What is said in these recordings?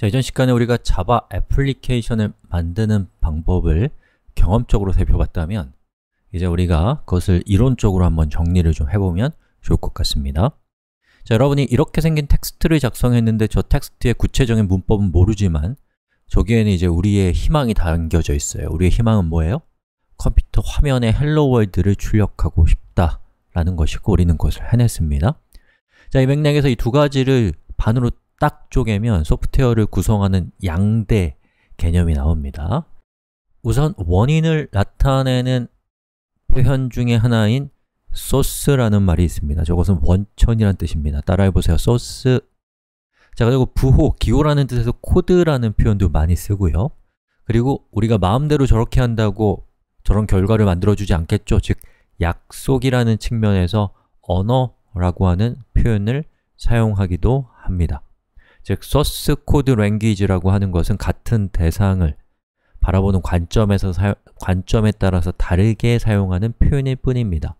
자, 이전 시간에 우리가 자바 애플리케이션을 만드는 방법을 경험적으로 살펴봤다면 이제 우리가 그것을 이론적으로 한번 정리를 좀 해보면 좋을 것 같습니다 자, 여러분이 이렇게 생긴 텍스트를 작성했는데 저 텍스트의 구체적인 문법은 모르지만 저기에는 이제 우리의 희망이 담겨져 있어요 우리의 희망은 뭐예요? 컴퓨터 화면에 헬로 월드를 출력하고 싶다 라는 것이고 우리는 그것을 해냈습니다 자, 이 맥락에서 이 두 가지를 반으로 딱 쪼개면 소프트웨어를 구성하는 양대 개념이 나옵니다. 우선 원인을 나타내는 표현 중에 하나인 소스라는 말이 있습니다. 저것은 원천이란 뜻입니다. 따라해보세요. 소스 자, 그리고 부호, 기호라는 뜻에서 코드라는 표현도 많이 쓰고요. 그리고 우리가 마음대로 저렇게 한다고 저런 결과를 만들어주지 않겠죠. 즉, 약속이라는 측면에서 언어라고 하는 표현을 사용하기도 합니다. 즉, s 스 코드 랭귀지라고 하는 것은 같은 대상을 바라보는 관점에서 사용, 관점에 따라서 다르게 사용하는 표현일 뿐입니다.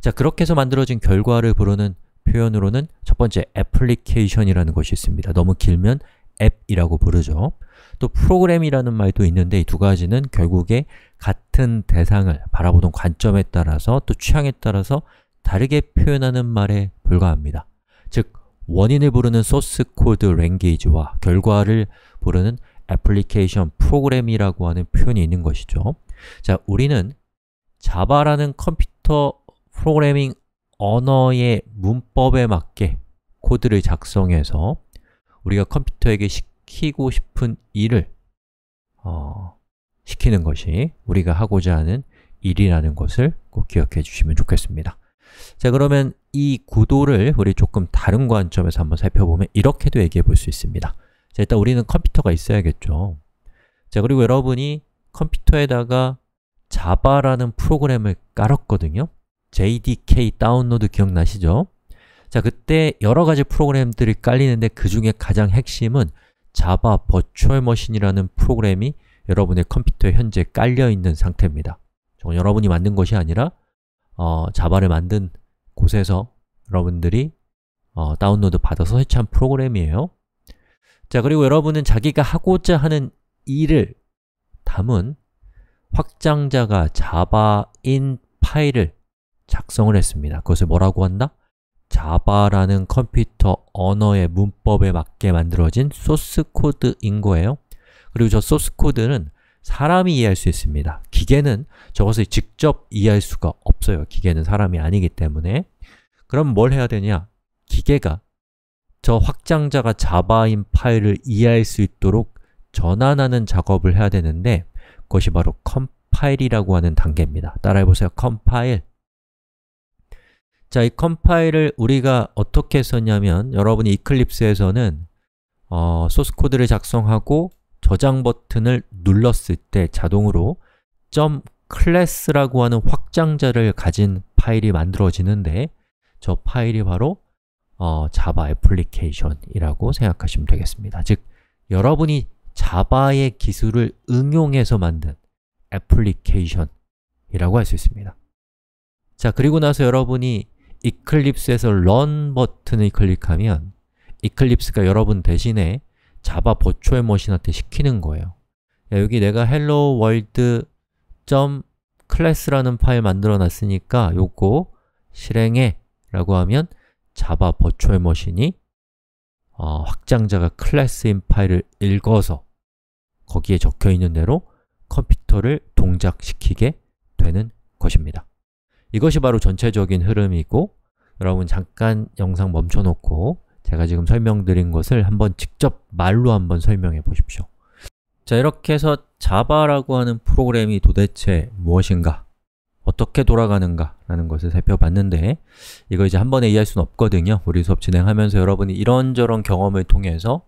자, 그렇게 해서 만들어진 결과를 부르는 표현으로는 첫 번째 애플리케이션이라는 것이 있습니다. 너무 길면 앱이라고 부르죠. 또 프로그램이라는 말도 있는데 이 두 가지는 결국에 같은 대상을 바라보던 관점에 따라서 또 취향에 따라서 다르게 표현하는 말에 불과합니다. 즉, 원인을 부르는 소스 코드 랭게이지와 결과를 부르는 애플리케이션 프로그램이라고 하는 표현이 있는 것이죠. 자, 우리는 자바라는 컴퓨터 프로그래밍 언어의 문법에 맞게 코드를 작성해서 우리가 컴퓨터에게 시키고 싶은 일을 어, 시키는 것이 우리가 하고자 하는 일이라는 것을 꼭 기억해 주시면 좋겠습니다. 자, 그러면 이 구도를 우리 조금 다른 관점에서 한번 살펴보면 이렇게도 얘기해 볼 수 있습니다. 자, 일단 우리는 컴퓨터가 있어야겠죠. 자, 그리고 여러분이 컴퓨터에다가 자바라는 프로그램을 깔았거든요. JDK 다운로드 기억나시죠? 자, 그때 여러 가지 프로그램들이 깔리는데 그 중에 가장 핵심은 자바 버추얼 머신이라는 프로그램이 여러분의 컴퓨터에 현재 깔려 있는 상태입니다. 여러분이 만든 것이 아니라 어, 자바를 만든 곳에서 여러분들이 어, 다운로드 받아서 설치한 프로그램이에요 자, 그리고 여러분은 자기가 하고자 하는 일을 담은 확장자가 자바인 파일을 작성을 했습니다 그것을 뭐라고 한다? 자바라는 컴퓨터 언어의 문법에 맞게 만들어진 소스 코드인 거예요 그리고 저 소스 코드는 사람이 이해할 수 있습니다. 기계는 저것을 직접 이해할 수가 없어요. 기계는 사람이 아니기 때문에 그럼 뭘 해야 되냐? 기계가 저 확장자가 자바인 파일을 이해할 수 있도록 전환하는 작업을 해야 되는데 그것이 바로 컴파일이라고 하는 단계입니다. 따라해보세요. 컴파일 자, 이 컴파일을 우리가 어떻게 썼냐면 여러분이 이클립스에서는 어, 소스코드를 작성하고 저장 버튼을 눌렀을 때 자동으로 .class라고 하는 확장자를 가진 파일이 만들어지는데 저 파일이 바로 어, 자바 애플리케이션이라고 생각하시면 되겠습니다. 즉, 여러분이 자바의 기술을 응용해서 만든 애플리케이션이라고 할 수 있습니다. 자, 그리고 나서 여러분이 이클립스에서 run 버튼을 클릭하면 이클립스가 여러분 대신에 자바 버추얼 머신한테 시키는 거예요 야, 여기 내가 hello world .class라는 파일 만들어 놨으니까 요거 실행해 라고 하면 자바 버추얼 머신이 어, 확장자가 클래스인 파일을 읽어서 거기에 적혀 있는 대로 컴퓨터를 동작시키게 되는 것입니다. 이것이 바로 전체적인 흐름이고 여러분 잠깐 영상 멈춰놓고 제가 지금 설명드린 것을 한번 직접 말로 한번 설명해 보십시오. 자, 이렇게 해서 자바라고 하는 프로그램이 도대체 무엇인가 어떻게 돌아가는가 라는 것을 살펴봤는데 이거 이제 한 번에 이해할 수는 없거든요 우리 수업 진행하면서 여러분이 이런저런 경험을 통해서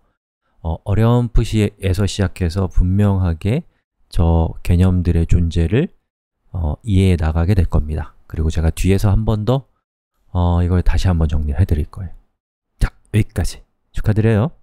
어, 려운푸시에서 시작해서 분명하게 저 개념들의 존재를 어, 이해해 나가게 될 겁니다 그리고 제가 뒤에서 한 번더 어, 이걸 다시 한번 정리해 드릴 거예요 여기까지 축하드려요.